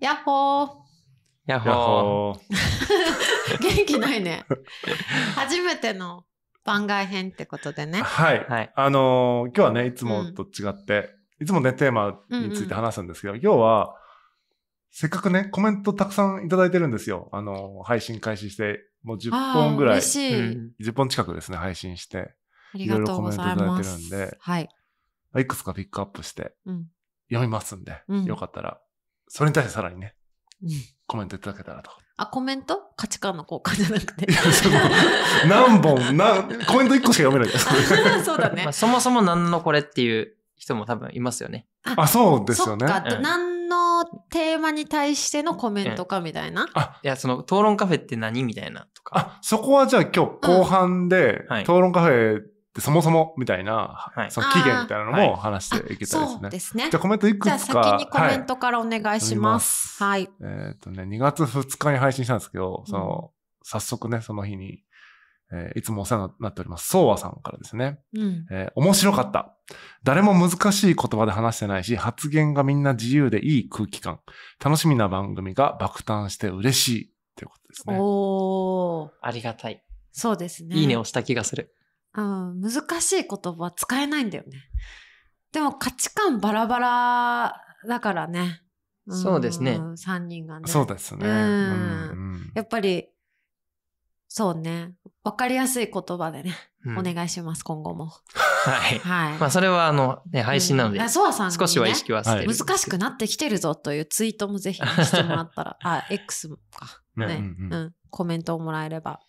やっほーやっほー 元気ないね初めての番外編ってことでねはい、はい、あのー、今日はねいつもと違って、うん、いつもねテーマについて話すんですけど、うんうん、今日はせっかくねコメントたくさんいただいてるんですよあのー、配信開始してもう10本ぐらいい、うん、10本近くですね配信していろいろコメントいただいてるんで、はい、いくつかピックアップして、うん、読みますんで、よかったらそれに対してさらにね、うん、コメントいただけたらと。あ、コメント価値観の交換じゃなくて。何本、な、コメント1個しか読めない そうだね、まあ、そもそも何のこれっていう人も多分いますよね。あ、そうですよね。うん、何のテーマに対してのコメントかみたいな。うん、あ、いや、その、討論カフェって何みたいなとか。あ、そこはじゃあ今日後半で、討論カフェ、ってそもそもみたいな、はい、その期限みたいなのも話していけたらですね。そうですね。じゃあコメントいくつか。じゃあ先にコメントからお願いします。はい。はい、えっ、ー、とね、2月2日に配信したんですけど、その、うん、早速ね、その日に、えー、いつもお世話になっております、ソーワさんからですね。うん、えー、面白かった。誰も難しい言葉で話してないし、発言がみんな自由でいい空気感。楽しみな番組が爆誕して嬉しい。ということですね。おありがたい。そうですね。いいねをした気がする。うん、難しい言葉使えないんだよね。でも価値観バラバラだからね。うん、そうですね。3人がね。そうですね。やっぱり、そうね。わかりやすい言葉でね、うん、お願いします、今後も。はい。はい。まあ、それは、あの、ね、配信なので、うん、さん、少しは意識はしてる、難しくなってきてるぞというツイートもぜひしてもらったら、あ、X か。ね、うん、コメントをもらえれば。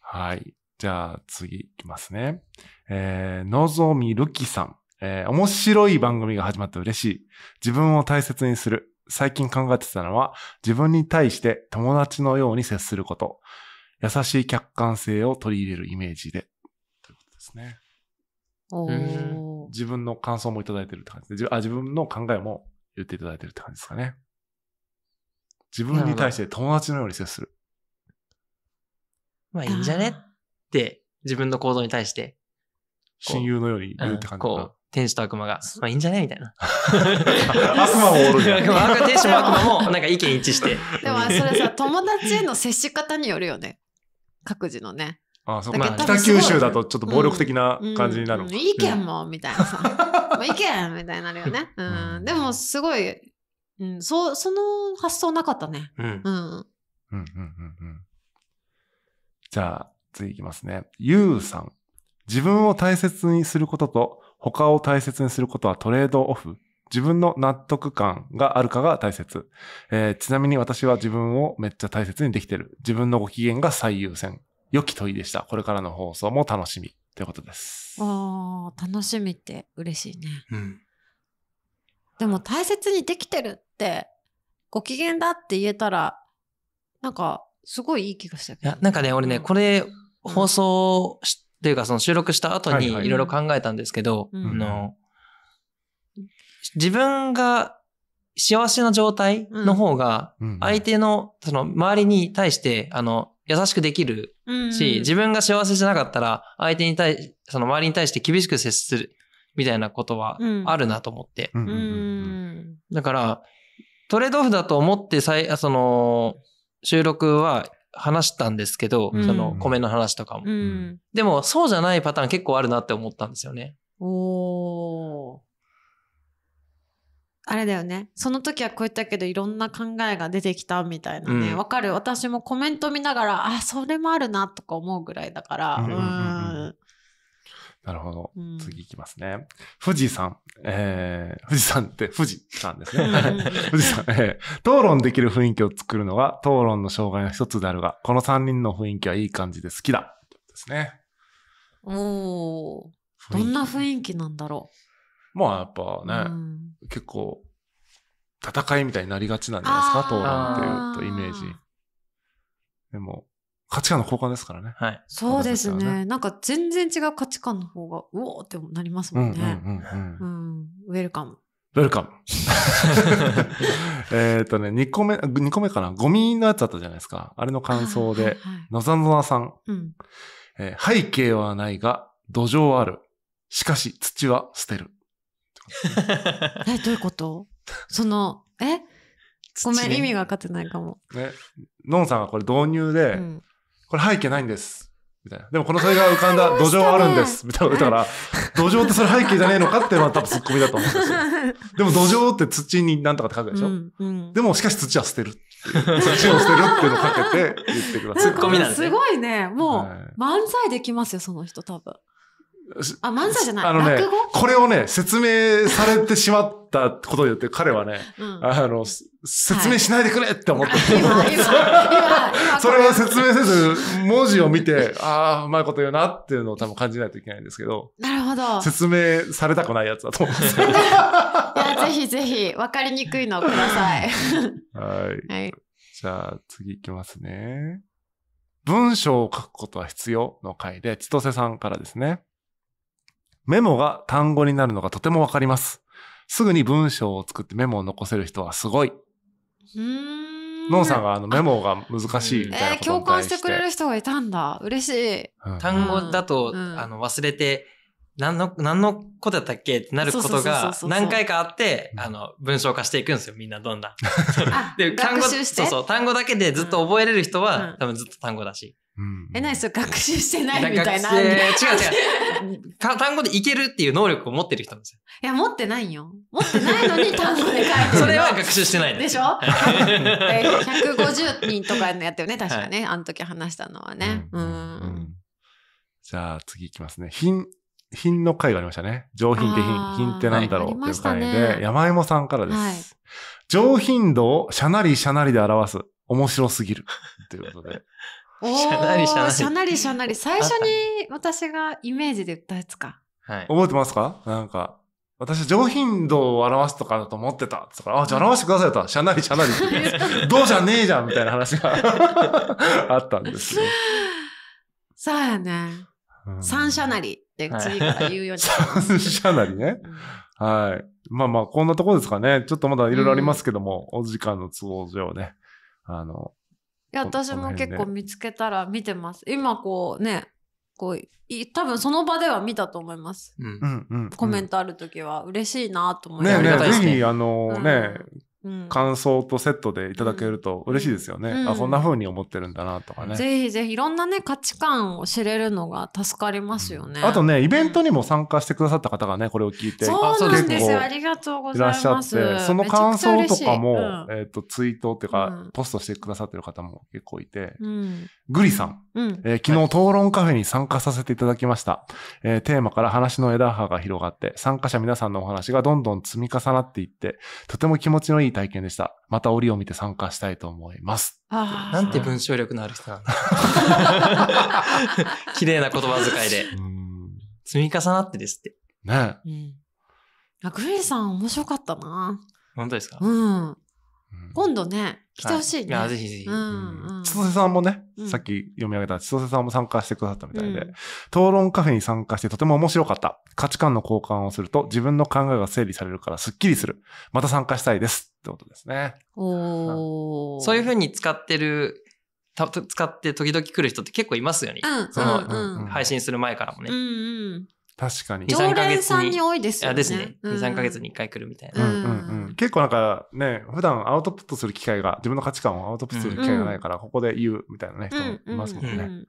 はい。じゃあ次いきますね。えー、のぞみるきさん。えー、面白い番組が始まって嬉しい。自分を大切にする。最近考えてたのは、自分に対して友達のように接すること。優しい客観性を取り入れるイメージで。ということですね。自分の感想もいただいてるって感じで、あ自分の考えも言っていただいてるって感じですかね。自分に対して友達のように接する。まあいいんじゃね、自分の行動に対して、親友のように言うって感じ、うん、こう、天使と悪魔が、まあいいんじゃねみたいな。悪魔もおるじゃん。天使も悪魔も、なんか意見一致して。でも、それさ、友達への接し方によるよね。各自のね。ああそうま北九州だとちょっと暴力的な感じになる、うんうん、意見もみたいなさ 意見みたいになるよね、うん、うん、でもすごい、うん、そその発想なかったねうんうんうんうんうんじゃあ次いきますね。ゆうさん。自分を大切にすることと他を大切にすることはトレードオフ。自分の納得感があるかが大切、えー、ちなみに私は自分をめっちゃ大切にできてる。自分のご機嫌が最優先。良き問いでした。これからの放送も楽しみ。ということです。ああ、楽しみって嬉しいね。うん。でも大切にできてるって、ご機嫌だって言えたら、なんか、すごいいい気がしたけど、いや、なんかね、俺ね、これ、放送し、というかその収録した後にいろいろ考えたんですけど、あの、自分が幸せな状態の方が、相手の、その、周りに対して、あの、優しくできるし、自分が幸せじゃなかったら、相手に対、その周りに対して厳しく接する、みたいなことはあるなと思って。だから、トレードオフだと思って、その、収録は話したんですけど、うん、その米の話とかも、うん、でもそうじゃないパターン結構あるなって思ったんですよね。おあれだよねその時はこう言ったけどいろんな考えが出てきたみたいなねわ、うん、かる私もコメント見ながらあそれもあるなとか思うぐらいだから。うんなるほど。次いきますね。富士山。えー、富士山って富士山ですね。富士山、えー。討論できる雰囲気を作るのが討論の障害の一つであるが、この三人の雰囲気はいい感じで好きだ。ですね。おお。どんな雰囲気なんだろう。まあやっぱね、結構、戦いみたいになりがちなんじゃないですか、討論っていうとイメージ。でも、価値観の交換ですからね。はい。そうですね。ねなんか全然違う価値観の方が、うおーってなりますもんね。うん、うん、ウェルカム。ウェルカム。えっとね、2個目、二個目かな。ゴミのやつあったじゃないですか。あれの感想で、はい、のざのざさん、うんえー、背景はないが、土壌ある。しかし、土は捨てる。え、どういうことその、えごめん、意味が分かってないかも。ね、のんさんがこれ導入で、うん、これ背景ないんです。みたいな。でもこのそれが浮かんだ土壌あるんです。みたいな。だから、土壌ってそれ背景じゃねえのかっていうのは多分ツッコミだと思うんですよ。でも土壌って土になんとかって書くでしょ、うんうん、でもしかし土は捨てる。土を捨てるっていうのをかけて言ってください。ツッコミなんです、ね、すごいね。もう、漫才できますよ、その人多分。あ、漫才じゃない。あのね、これをね、説明されてしまったことによって、彼はね、うん、あの、説明しないでくれって思った。はい、それは説明せず、文字を見て、ああ、うまいこと言うなっていうのを多分感じないといけないんですけど。なるほど。説明されたくないやつだと思うんです いや、ぜひぜひ、わかりにくいのをください。はい。はい、じゃあ、次いきますね。文章を書くことは必要の回で、千歳さんからですね。メモが単語になるのがとてもわかります。すぐに文章を作ってメモを残せる人はすごい。ノンさんがあのメモが難しいみたいなことに対して、えー、共感してくれる人がいたんだ。嬉しい。うん、単語だと、うん、あの忘れて、何の、何のことだったっけってなることが何回かあって、あの、文章化していくんですよ、みんなどんな。で、単語、そうそう、単語だけでずっと覚えれる人は、多分ずっと単語だし。うんえ、何それ学習してないみたいな。違う違う。単語でいけるっていう能力を持ってる人なんですよ。いや、持ってないよ。持ってないのに 単語で書いてる。それは学習してないでしょ え ?150 人とかやったよね、確かね。はい、あの時話したのはね。うん。うんじゃあ次いきますね。品、品の回がありましたね。上品って品、品ってなんだろうっていう回で、はいね、山芋さんからです。はい、上品度をしゃなりしゃなりで表す。面白すぎる。ということで。しゃなりしゃなり。しゃなりしゃなり。最初に私がイメージで言ったやつか。はい。覚えてますかなんか、私上品度を表すとかだと思ってた。だから、あ、じゃあ表してくださいと。しゃなりしゃなり どうじゃねえじゃんみたいな話が あったんですよ。そうやね。三しゃなりって次から言うように。三しゃなりね。はい。まあまあ、こんなところですかね。ちょっとまだいろいろありますけども、うん、お時間の都合上ね。あの、や、私も結構見つけたら見てます。今こうね、こうい多分その場では見たと思います、うんコメントある時は嬉しいなと思いましたねえねえぜひあの、うん、ね感想とセットでいただけると嬉しいですよね。うんうん、あこんな風に思ってるんだなとかね。ぜひぜひいろんなね価値観を知れるのが助かりますよね。あとねイベントにも参加してくださった方がねこれを聞いてそうなんですよありがとうございます。その感想とかも、うん、えっ、とツイートっていうか、ポストしてくださってる方も結構いて、グリさんうん、えー、昨日、討論カフェに参加させていただきました、えー、テーマから話の枝葉が広がって、参加者皆さんのお話がどんどん積み重なっていって、とても気持ちのいい体験でした。また折を見て参加したいと思います。なんて文章力のある人なんだ。綺麗な言葉遣いで。積み重なってですって。ねえ。うん。あ、グリさん面白かったな。本当ですかうん。今度ね、来てほしいね。はい、ぜひぜひ。千歳さんもね、さっき読み上げた千歳さんも参加してくださったみたいで、討論カフェに参加してとても面白かった。価値観の交換をすると自分の考えが整理されるからスッキリする。また参加したいです。ってことですね。おそういうふうに使ってるた使って時々来る人って結構いますよね。うん、その、うん配信する前からもね。うんうん、確かに。常連さんに多いですよね。ですね。2、3ヶ月に1回来るみたいな。うんうんうん結構なんかね、普段アウトプットする機会が、自分の価値観をアウトプットする機会がないから、ここで言うみたいなね、人もいますもんね。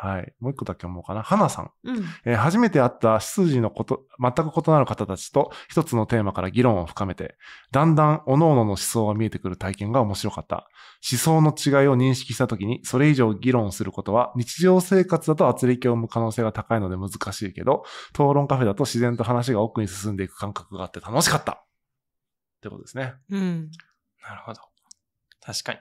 はい。もう一個だけ思うかな。花さん。うん、えー、初めて会った執事のこと、全く異なる方たちと一つのテーマから議論を深めて、だんだん各々の思想が見えてくる体験が面白かった。思想の違いを認識したときに、それ以上議論することは日常生活だと圧力を生む可能性が高いので難しいけど、討論カフェだと自然と話が奥に進んでいく感覚があって楽しかった。ってことですね。うん。なるほど。確かに。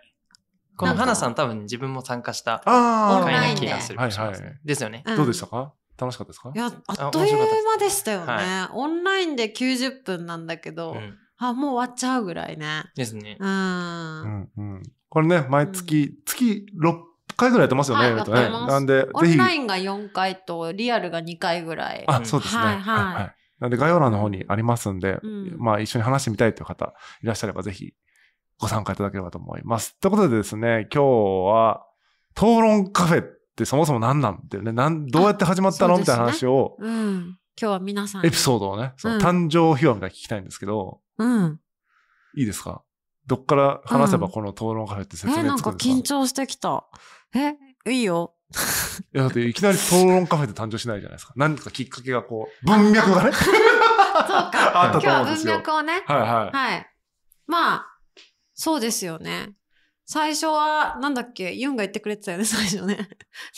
この花さん多分自分も参加した会な気がする。はいはい。ですよね。どうでしたか楽しかったですかいや、あっという間でしたよね。オンラインで90分なんだけど、あ、もう終わっちゃうぐらいね。ですね。うん。うんうん。これね、毎月、月6回ぐらいやってますよね、い、なんで、オンラインが4回と、リアルが2回ぐらい。あ、そうですね。はい。はいはいなんで概要欄の方にありますんで、うん、まあ一緒に話してみたいという方いらっしゃればぜひご参加いただければと思います。ということでですね、今日は討論カフェってそもそも何なんってね、なんどうやって始まったの、みたいな話を、ね、うん、今日は皆さんエピソードをね、その誕生秘話みたいな聞きたいんですけど、うん、いいですかどっから話せばこの討論カフェって説明つくんですか、うん、え、なんか緊張してきた。え、いいよ。いや、だっていきなり討論カフェで誕生しないじゃないですか。何かきっかけがこう、文脈がね。そうか。今日は文脈をね。はいはい。はい。まあ、そうですよね。最初は、なんだっけ、ユンが言ってくれてたよね、最初ね。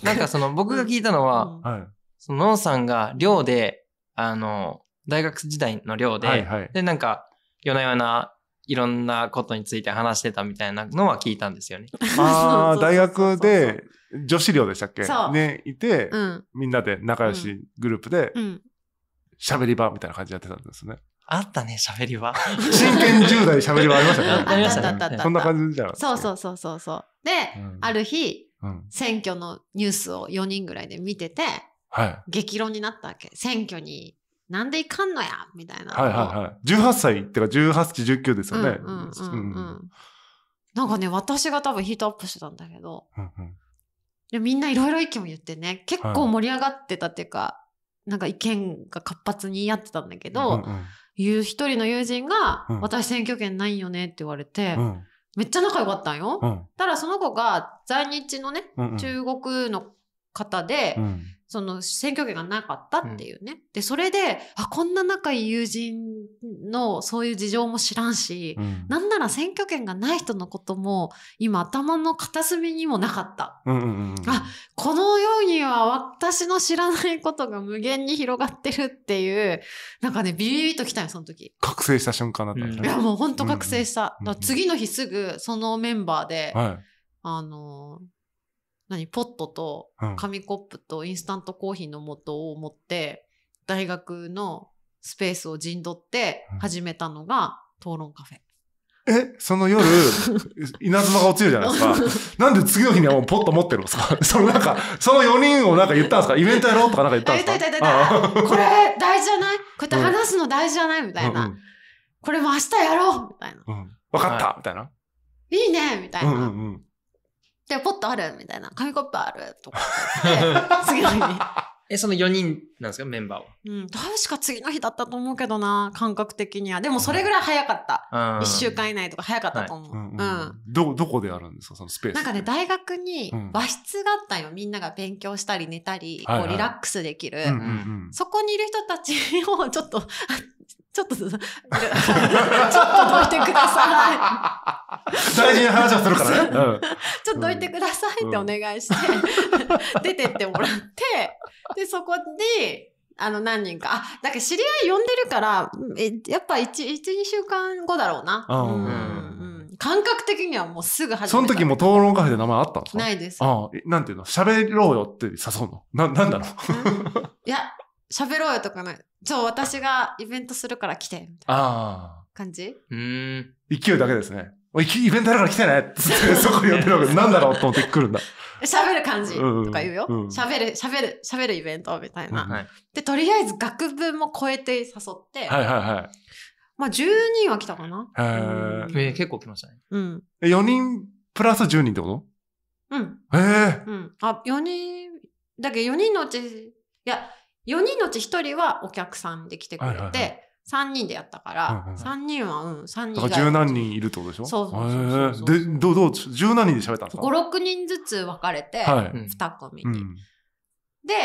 なんかその、僕が聞いたのは、うん、その、ノンさんが寮で、あの、大学時代の寮で、はいはい、で、なんか、夜な夜ないろんなことについて話してたみたいなのは聞いたんですよね。ああ、大学で女子寮でしたっけね、いて、うんみんなで仲良しグループで喋り場みたいな感じでやってたんですね。あったね、喋りは。真剣10代喋り場ありましたあったありましあたったあったこんな感じじゃないですそうか。そうそうそうそう。で、うんある日、うん。選挙のニュースを4人ぐらいで見てて、はい。激論になったわけ。選挙になんで行かんのやみたいな。はいはいはい。18歳ってか18、19ですよね。うんうんうんうん。なんかね、私が多分ヒートアップしてたんだけど、うんうんでみんないろいろ意見を言ってね結構盛り上がってたっていうか、はい、なんか意見が活発に言い合ってたんだけど、うんうん、いう一人の友人が、うん、私選挙権ないよね」って言われて、うん、めっちゃ仲良かったんよ。うん、ただその子が在日のね、うんうん、中国の方で、その選挙権がなかったっていうね。うん、で、それで、あ、こんな仲いい友人のそういう事情も知らんし、うん、なんなら選挙権がない人のことも、今頭の片隅にもなかった。あ、このようには私の知らないことが無限に広がってるっていう、なんかね、ビビビときたよ、その時。覚醒した瞬間だった、ね、うん、いや、もう本当覚醒した。次の日すぐ、そのメンバーで、はい、あの何ポットと紙コップとインスタントコーヒーの素を持って、大学のスペースを陣取って始めたのが討論カフェ。え、その夜、稲妻が落ちるじゃないですか。なんで次の日にはもうポット持ってるんですか そのなんか、その4人をなんか言ったんですかイベントやろうとかなんか言ったんですか言った言った言った。これ大事じゃないこうやって話すの大事じゃないみたいな、うんうん。これも明日やろうみたいな。うん、かった、はい、みたいな。いいねみたいな。うんうんうんで、ポットあるみたいな。紙コップあるとか 次の日に。え、その4人なんですかメンバーは。うん。確か次の日だったと思うけどな、感覚的には。でもそれぐらい早かった。1週間以内とか早かったと思う。はい、うん、うんうん、ど、どこであるんですかそのスペース。なんかね、大学に和室があったよ。みんなが勉強したり寝たり、こうリラックスできる。そこにいる人たちをちょっとちょっと、ちょっとどいてください。大事な話をするからね。ちょっとどいてくださいってお願いして、出てってもらって、で、そこで、あの何人か、あ、なんか知り合い呼んでるから、えやっぱ1、1、2週間後だろうな。うん感覚的にはもうすぐ始めた。その時も討論カフェで名前あったんですかないです。ああ、なんていうの喋ろうよって誘うのな、なんだろういや、喋ろうよとかない。そう、私がイベントするから来て、みたいな感じうん。勢いだけですね。おい、イベントだから来てねって、そこに寄ってるわけで、なんだろうと思って来るんだ。喋る感じとか言うよ。喋、うん、る、喋る、喋るイベントみたいな、うんはい、で、とりあえず学部も超えて誘って、はいはいはい。まあ、10人は来たかな。へえ、うん、結構来ましたね。うん。4人プラス10人ってことうん。へえ。うん。あ、4人、だけど4人のうち、いや、4人のうち1人はお客さんで来てくれて、はいはいはい3人でやったから、うんうん、3人はうん、3人。だから何人いるってことでしょそうそうそうそうで、どう、どう、十何人で喋ったんですか ?5、6人ずつ分かれて、はい、2組に、うん、で、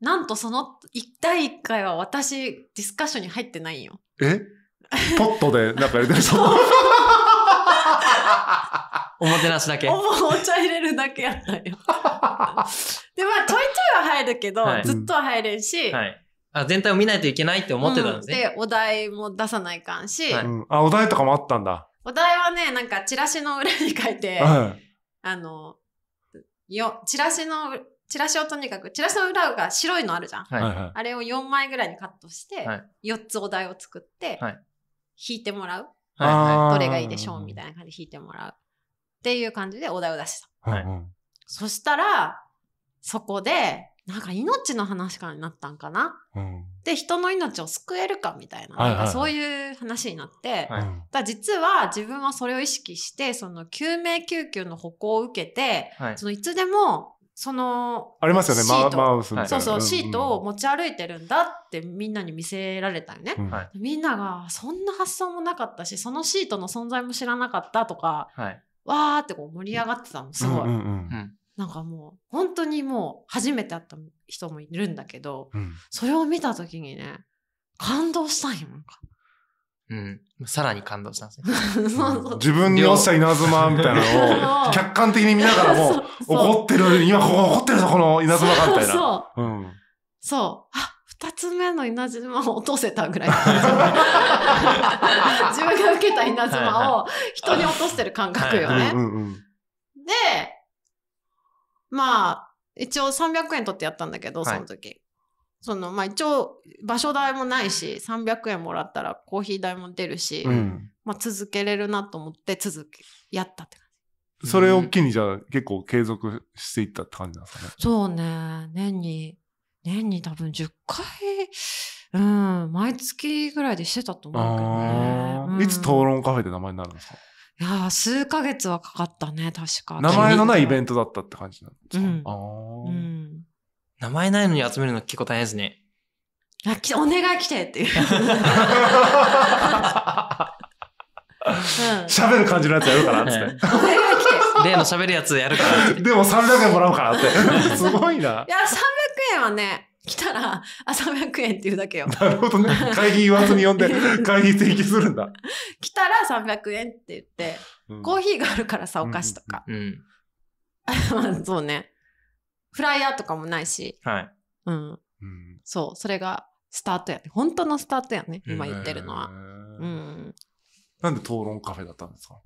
なんとその1対1回は私、ディスカッションに入ってないよ。えポットで、なんか入れてるおもてなしだけ。おもお茶入れるだけやったよ。入るけど、はい、ずっとは入れんし、はい、あ全体を見ないといけないって思ってたんですね、うん、でお題も出さないかんし、はいうん、あお題とかもあったんだお題はねなんかチラシの裏に書いて、はい、あのよチラシのチラシをとにかくチラシの裏が白いのあるじゃん、はいはい、あれを4枚ぐらいにカットして、はい、4つお題を作って、はい、引いてもらう、はい、どれがいいでしょうみたいな感じで引いてもらうっていう感じでお題を出した、はい、そしたらそこでなんか命の話からなったんかな、うん、で人の命を救えるかみたいな,、なんかそういう話になって、はい、だ実は自分はそれを意識してその救命救急の歩行を受けて、はい、そのいつでもそのありますよねマウスそうそう、シートを持ち歩いてるんだってみんなに見せられたよね、みんながそんな発想もなかったしそのシートの存在も知らなかったとか、はい、わーってこう盛り上がってたのすごい。うんうんうんなんかもう本当にもう初めて会った人もいるんだけど、うん、それを見た時にね感動したんやなんか。うん。さらに感動したんですね。自分に落ちた稲妻みたいなのを 客観的に見ながらもそうそう、怒ってる、今ここ怒ってるぞ、この稲妻がみたいな。そう、うん、そう。あ、二つ目の稲妻を落とせたぐらい。自分が受けた稲妻を人に落としてる感覚よね。で、まあ、一応300円取ってやったんだけど、その時。はい、その、まあ一応、場所代もないし、300円もらったらコーヒー代も出るし、うん、まあ続けれるなと思って続け、やったって感じ。それを機にじゃあ結構継続していったって感じなんですかね。そうね。年に、年に多分10回、うん、毎月ぐらいでしてたと思うけどね。うん、いつ討論カフェって名前になるんですかいや数ヶ月はかかったね、確か。名前のないイベントだったって感じなんですか、うん、ああ、うん、名前ないのに集めるの結構大変ですね。あ、きお願い来てっていう。喋うん、る感じのやつやるからって。お願い来て。例の喋るやつやるからって。でも300円もらおうかなって。すごいな。いや、300円はね、来たら、あ、300円って言うだけよ。なるほどね。会議言わずに呼んで、会議提起するんだ。来たら、300円って言って、うん、コーヒーがあるからさ、お菓子とか。そうね。フライヤーとかもないし。はい。うん。そう、それがスタートやね。本当のスタートやね、今言ってるのは。うん。なんで討論カフェだったんですか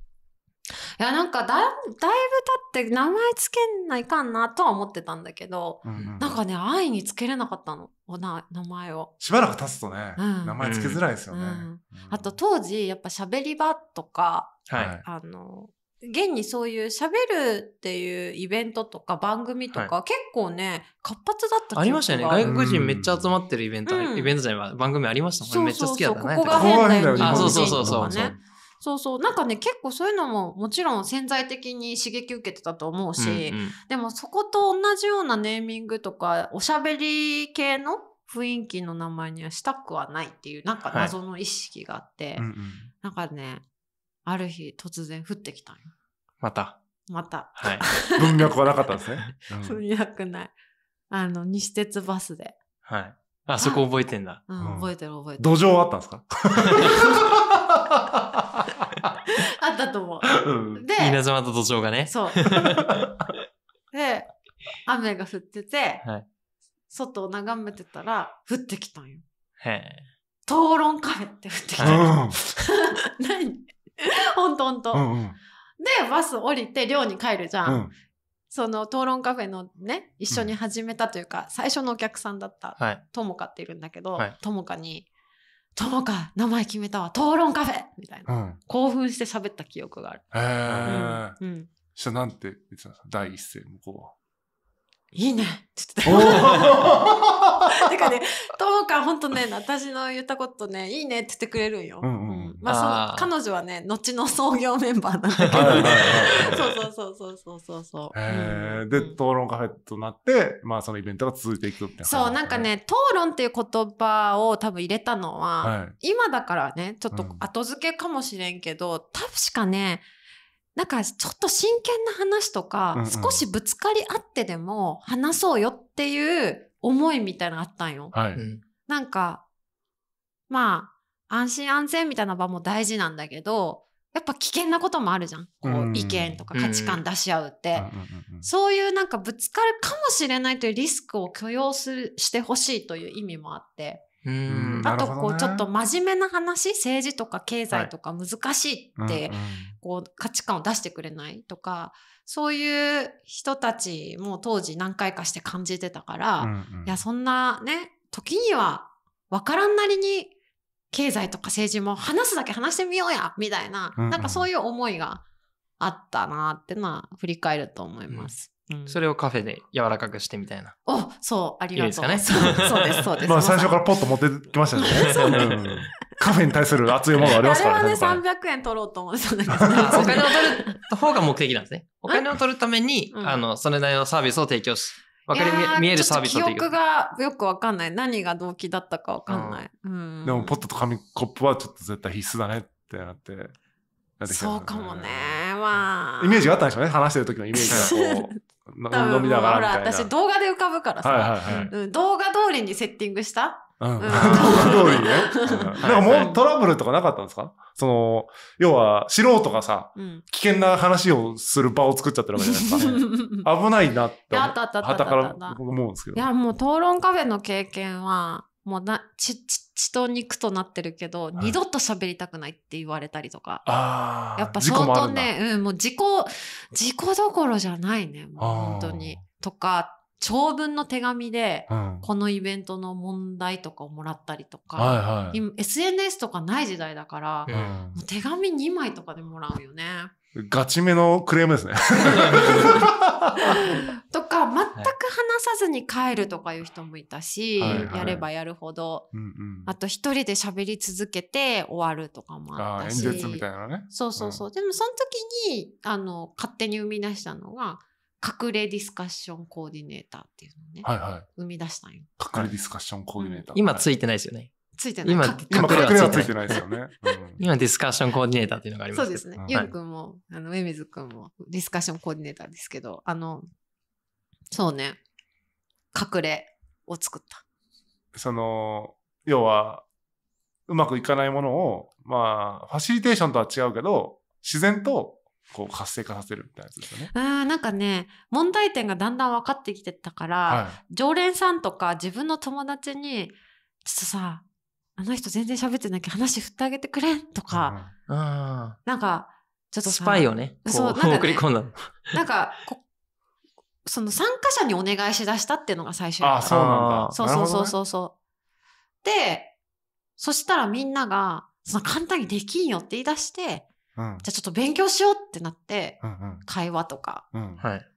いやなんかだだいぶ経って名前つけないかなとは思ってたんだけど、うんうん、なんかね安易につけれなかったのおな名前をしばらく経つとね、うん、名前つけづらいですよね、うん、あと当時やっぱしゃべり場とか、はい、あの現にそういうしゃべるっていうイベントとか番組とか、結構ね活発だったありましたよね外国人めっちゃ集まってるイベント、イベントじゃない番組ありましたもんねめっちゃ好きだったねそうここが変だよねそうそうそうそうそうそう。なんかね、結構そういうのももちろん潜在的に刺激受けてたと思うし、うんうん、でもそこと同じようなネーミングとか、おしゃべり系の雰囲気の名前にはしたくはないっていう、なんか謎の意識があって、はいうんうん、なんかね、ある日突然降ってきたんよ。また。また。はい。文脈はなかったんですね。文脈ない。あの、西鉄バスで。はい。あそこ覚えてんだ。うん、覚えてる覚えてる。土壌あったんですか あったと思う。うん、で稲妻と土壌がね。そう。で、雨が降ってて、はい外を眺めてたら、降ってきたんよ。へえ。討論カフェって降ってきたんよ。何ほんとほんと。うんうんで、バス降りて寮に帰るじゃうん。その討論カフェのね、一緒に始めたというか、最初のお客さんだった友い。ともかっているんだけど友い、ともかに、友か名前決めたわ討論カフェみたいな、うん、興奮して喋った記憶があるへえ、うんうん、そしたらなんて言ってたんですか第一声向こうはいいねっ て言ってた。なんかね、友果ほん当ね、私の言ったことね、いいねって言ってくれるんよ。うんうんまあ、その、彼女はね、後の創業メンバーなんだけど、そうそうそうそうそうそう。えー、で、討論カフェとなって、まあ、そのイベントが続いていくってそう、なんかね、討論っていう言葉を多分入れたのは、はい、今だからね、ちょっと後付けかもしれんけど、うん、確かね、なんかちょっと真剣な話とか、うんうん、少しぶつかり合ってでも話そうよっていう思いみたいなのあったんよ。はい、なんか、まあ、安心安全みたいな場も大事なんだけど、やっぱ危険なこともあるじゃん。こう、意見とか価値観出し合うって。そういうなんかぶつかるかもしれないというリスクを許容する、してほしいという意味もあって。うん、あとこう、ちょっと真面目な話政治とか経済とか難しいって、こう価値観を出してくれないとかそういう人たちも当時何回かして感じてたから、いやそんなね時には分からんなりに経済とか政治も話すだけ話してみようやみたいな、なんかそういう思いがあったなってのは振り返ると思います。それをカフェで柔らかくしてみたいな。お、そう、ありがとう。いいですかね。そう、そうです、そうです。まあ最初からポッと持ってきましたね。カフェに対する熱いものありますからね。あれはね、300円取ろうと思ってたんだけど。お金を取る方が目的なんですね。お金を取るために、あの、それなりのサービスを提供し、わかり見えるサービスを提供記憶がよくわかんない。何が動機だったかわかんない。でも、ポットと紙コップはちょっと絶対必須だねってなって。そうかもね。まあ。イメージがあったんでしょうね。話してる時のイメージがう。飲みながらみたいな。私動画で浮かぶからさ、はいはいはい、動画通りにセッティングしたうん、動画通りね。なんかもうトラブルとかなかったんですかその、要は素人がさ、うん、危険な話をする場を作っちゃってるわけじゃないですか。危ないなって。はたから思うんですけど。いや、もう討論カフェの経験は、もうな、ち、ち、血と肉となってるけど、二度と喋りたくないって言われたりとか。ああ。やっぱ相当ね、うん、もう自己、自己どころじゃないね、もう本当に。とか、長文の手紙で、このイベントの問題とかをもらったりとか、はいはい、今 SNS とかない時代だから、うん、手紙2枚とかでもらうよね。ガチめのクレームですね。とか全く話さずに帰るとかいう人もいたし、はいはい、やればやるほど、うんうん、あと一人で喋り続けて終わるとかもあったし演説みたいなねそうそうそう、うん、でもその時にあの勝手に生み出したのが隠れディスカッションコーディネーターっていうのをね、はいはい、生み出したんよ隠れディスカッションコーディネーター、今ついてないですよねついてない。今、今隠れはついてないですよね。今、ディスカッションコーディネーターっていうのがありますそうですね。ユン君も、あの、上水君も、ディスカッションコーディネーターですけど、あの、そうね、隠れを作った。その、要は、うまくいかないものを、まあ、ファシリテーションとは違うけど、自然とこう活性化させるみたいなやつですよね。あなんかね問題点がだんだん分かってきてたから、はい、常連さんとか自分の友達に「ちょっとさあの人全然喋ってなきゃ話振ってあげてくれんとか、うん、なんか、ちょっとスパイをね、そう、なん送り込んだ。なんか、その参加者にお願いしだしたっていうのが最初あ、そうなんだ。そうそうそうそうそう、ね。で、そしたらみんなが、その簡単にできんよって言い出して、うん、じゃあちょっと勉強しようってなって、うんうん、会話とか、うんはい、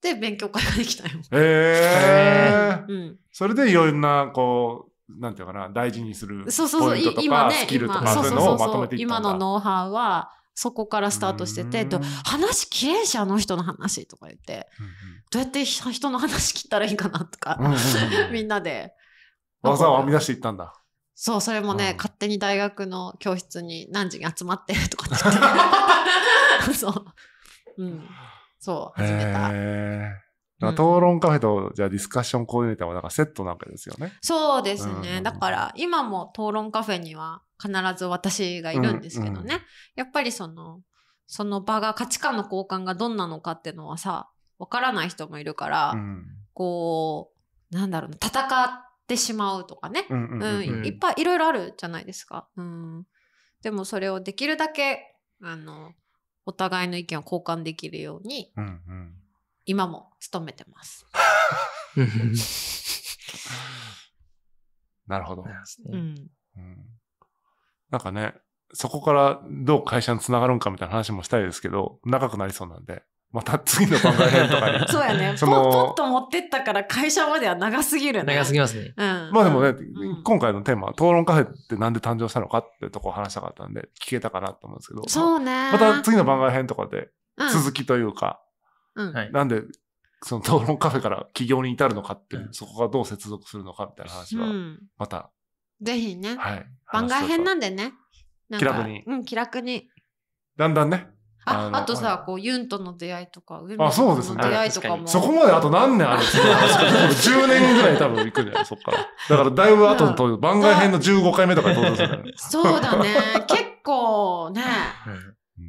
で勉強会ができたよ。えー、えー、うん、それでいろんなこうなんていうかな、大事にするポイントとか、スキルとか、そういうのをまとめていった今のノウハウは、そこからスタートしてて、と話切れんあの人の話とか言って、うんうん、どうやって人の話切ったらいいかなとか、みんなで。技を編み出していったんだ。そう、それもね、うん、勝手に大学の教室に何時に集まってとかって言って。そう。うん。そう、始めた。討論カフェと、じゃあディスカッションコーディネーターはなんかセットなわけですよね。そうですね。だから今も討論カフェには必ず私がいるんですけどね。うんうん、やっぱりその、その場が価値観の交換がどんなのかっていうのはさ、わからない人もいるから、うん、こう、なんだろうな、戦ってしまうとかね。いっぱいいろいろあるじゃないですか。うん、でもそれをできるだけ、あの、お互いの意見を交換できるように、うんうん今も勤めてます。なるほど、うん。うん。なんかね、そこからどう会社につながるんかみたいな話もしたいですけど、長くなりそうなんで、また次の番外編とかに。そうやね。そのポッと持ってったから会社までは長すぎるね。長すぎますね。うん、まあでもね、うん、今回のテーマ、討論カフェってなんで誕生したのかってとこを話したかったんで、聞けたかなと思うんですけど。そうね。また次の番外編とかで、続きというか、うんなんで、その討論カフェから起業に至るのかってう、んそこがどう接続するのかみたいな話うは、ん、また、ぜひね、はい。番外編なんでね。ん気楽にうん、気楽に。だんだんね、ああ、あとさ、こう、ユンとの出会いとか、ウェあそうですねの出会いとかも。そこまであと何年ある十 ?10 年ぐらい多分行くんじゃないそっから。だからだいぶ後の番外編の15回目とかに登場するんそうだね。結構ね、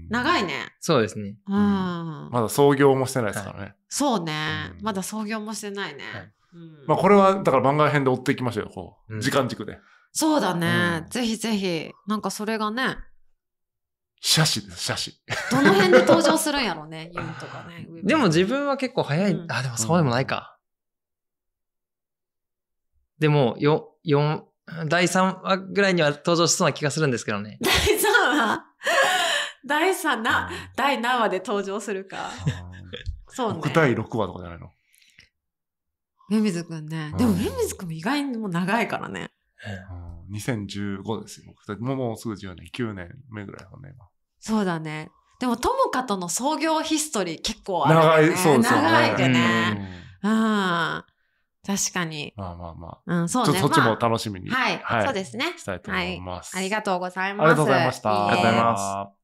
長いね。そうですね。まだ創業もしてないですからね。そうね、まだ創業もしてないね。まあこれはだから番外編で追っていきましょうよ、こう。時間軸で。そうだね、ぜひぜひ。なんかそれがね。写真です、写真。どの辺で登場するんやろうね、ユンとかね。でも自分は結構早い、あ、でもそうでもないか。でも、よ、4、第3話ぐらいには登場しそうな気がするんですけどね。第第3な、第何話で登場するか。そうね。僕第6話とかじゃないの。めみずくんね。でもめみずくん意外にも長いからね。うん、2015ですよ。もうもうすぐ10年、9年目ぐらいだね、今。そうだね。でも、ともかとの創業ヒストリー結構ある、長い、そうですね。長いよね。うん。確かに。まあまあまあ。うん、そうですね。そっちも楽しみに。はい、そうですね。したいと思います、ありがとうございます。ありがとうございました。ありがとうございます。